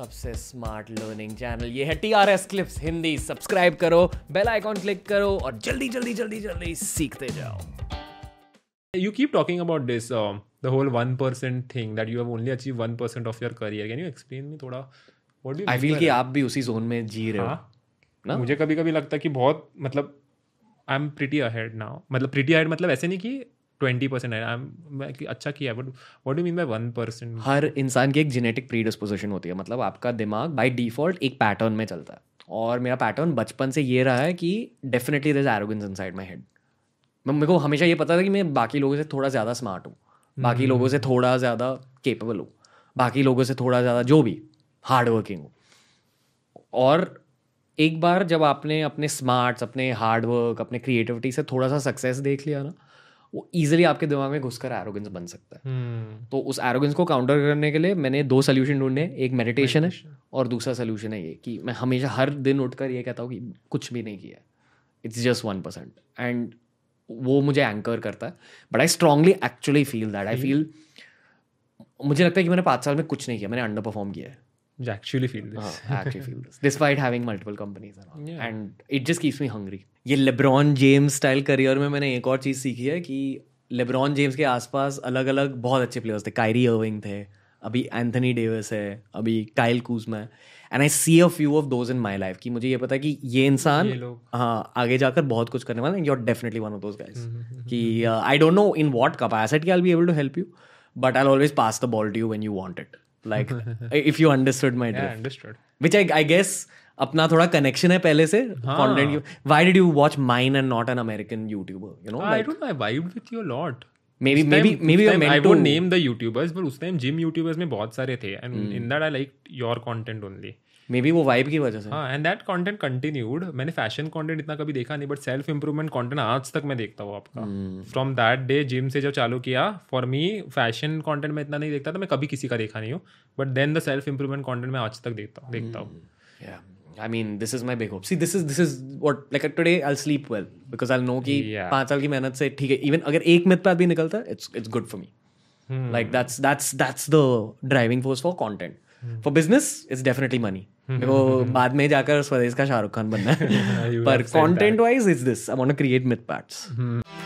सबसे smart learning channel ये है T R S clips Hindi subscribe करो बेल आइकॉन क्लिक करो और जल्दी जल्दी जल्दी जल्दी सीखते जाओ you keep talking about this the whole one percent thing that you have only achieve one percent of your career can you explain me थोड़ा व्हाट डू आई फील कि आप भी उसी जोन में जी रहे हो हाँ। ना मुझे कभी कभी लगता है कि बहुत मतलब I am pretty ahead now मतलब प्रिटी अहेड मतलब ऐसे नहीं कि ट्वेंटी परसेंट है अच्छा किया but what do mean by one percent हर इंसान की एक जेनेटिक प्रीडिस्पोजिशन होती है मतलब आपका दिमाग बाई डिफॉल्ट एक पैटर्न में चलता है और मेरा पैटर्न बचपन से ये रहा है कि definitely this arrogance inside my head मेरे को हमेशा ये पता था कि मैं बाकी लोगों से थोड़ा ज़्यादा hmm. स्मार्ट हूँ बाकी लोगों से थोड़ा ज़्यादा केपेबल हूँ बाकी लोगों से थोड़ा ज़्यादा जो भी हार्ड वर्किंग हूँ और एक बार जब आपने अपने स्मार्ट्स अपने हार्डवर्क अपने क्रिएटिविटी से थोड़ा सा सक्सेस देख लिया ना वो ईजिली आपके दिमाग में घुसकर एरोगेंस बन सकता है हम्म। तो उस एरोगेंस को काउंटर करने के लिए मैंने दो सोल्यूशन ढूंढे एक मेडिटेशन है और दूसरा सोल्यूशन है ये कि मैं हमेशा हर दिन उठकर ये कहता हूँ कि कुछ भी नहीं किया it's just one percent and वो मुझे एंकर करता है but I strongly actually feel that I feel मुझे लगता है कि मैंने पाँच साल में कुछ नहीं किया मैंने अंडर परफॉर्म किया है you actually feel this. Uh, actually feel this. Despite having multiple companies and all. Yeah. And it just keeps me hungry. ये लेब्रॉन जेम्स स्टाइल करियर में मैंने एक और चीज़ सीखी है कि लेब्रॉन जेम्स के आसपास अलग अलग बहुत अच्छे प्लेयर्स थे कायरी अर्विंग थे अभी एंथनी डेविस है अभी काइल कूजमा है and I see a few of those in my life कि मुझे ये पता है कि ये इंसान हाँ आगे जाकर बहुत कुछ करने वाला you are definitely one of those guys कि I don't know in what capacity I be able to help you but I always pass the ball to you when you want it like if you understood my drift. Yeah, I Which I अपना थोड़ा connection है पहले से content you did you watch mine and not an American YouTuber you know I don't I vibe with your lot maybe maybe I don't name the but उस time gym YouTubers में बहुत सारे थे hmm. Maybe वो vibe की वजह से हाँ एंड दैट कॉन्टेंट कंटिन्यूड मैंने फैशन कॉन्टेंट इतना कभी देखा नहीं बट सेल्फ इंप्रूवमेंट कॉन्टेंट आज तक मैं देखता हूँ आपका फ्रॉम दैट डे जिम से जब चालू किया फॉर मी फैशन कॉन्टेंट मैं इतना नहीं देखता था तो मैं कभी किसी का देखा नहीं हूँ but then the self improvement content मैं आज तक देखता हूँ देखता हूँ I mean this is my big hope see this is this is what like today I sleep well because I know कि पाँच साल की मेहनत से ठीक है इवन अगर एक मिनट पर भी निकलता है it's it's good for me like that's that's that's the driving force for content for business is definitely money वो बाद में जाकर स्वदेश का शाहरुख खान बनना है पर content wise is this I want to create myth parts